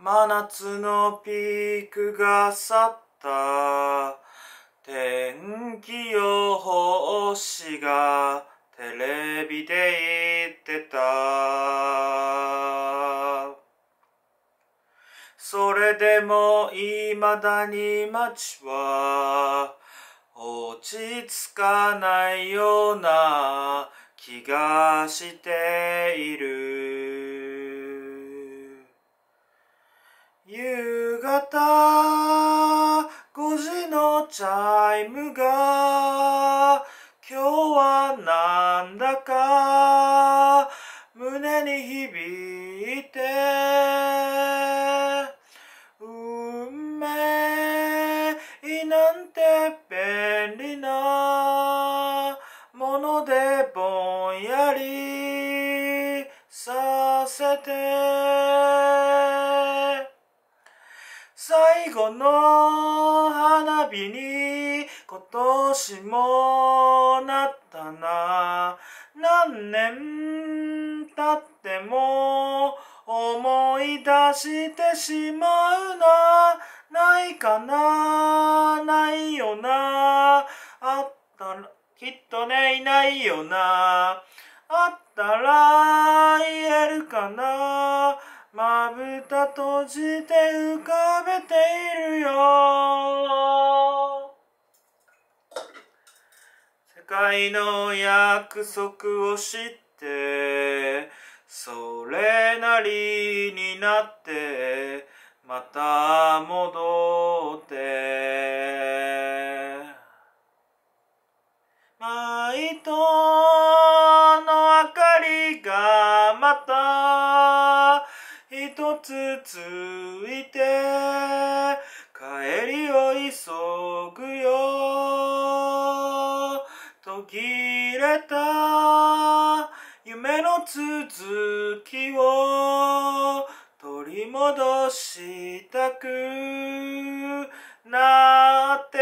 真夏のピークが去った天気予報士がテレビで言ってたそれでも未だに街は落ち着かないような気がしているチャイムが今日はなんだか胸に響いて運命なんて便利なものでぼんやりさせて最後のびに今年もなったな何年経っても思い出してしまうなないかなないよなあったらきっとねいないよなあったら言えるかなまぶた閉じて浮かべているよ世界の約束を知ってそれなりになってまた戻って毎年つついて帰りを急ぐよ途切れた夢の続きを取り戻したくなって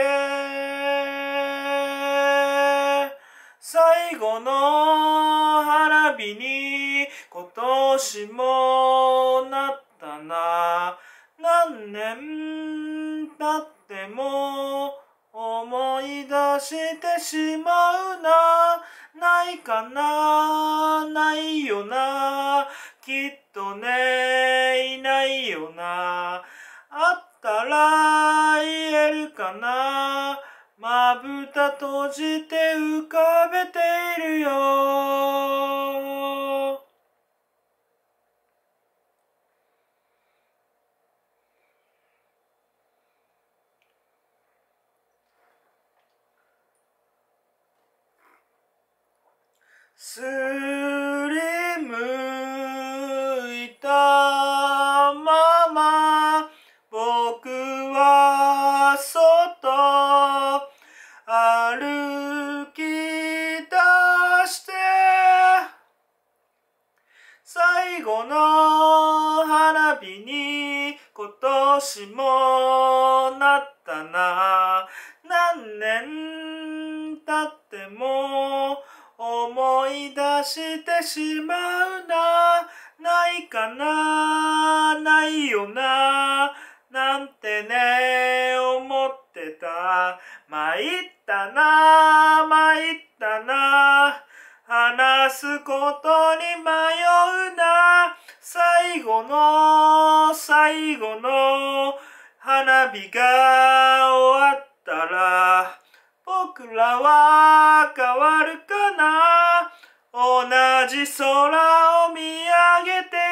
最後の花火に今年もなってったな何年経っても思い出してしまうなないかなないよなきっとねいないよなあったら言えるかなまぶた閉じて浮かべているよすりむいたまま僕は外歩き出して最後の花火に今年もなったな何年経っても思い出してしまうな。ないかな、ないよな。なんてね、思ってた。参ったな、参ったな。話すことに迷うな。最後の、最後の花火が終わったら、僕らは変わるかな同じ空を見上げて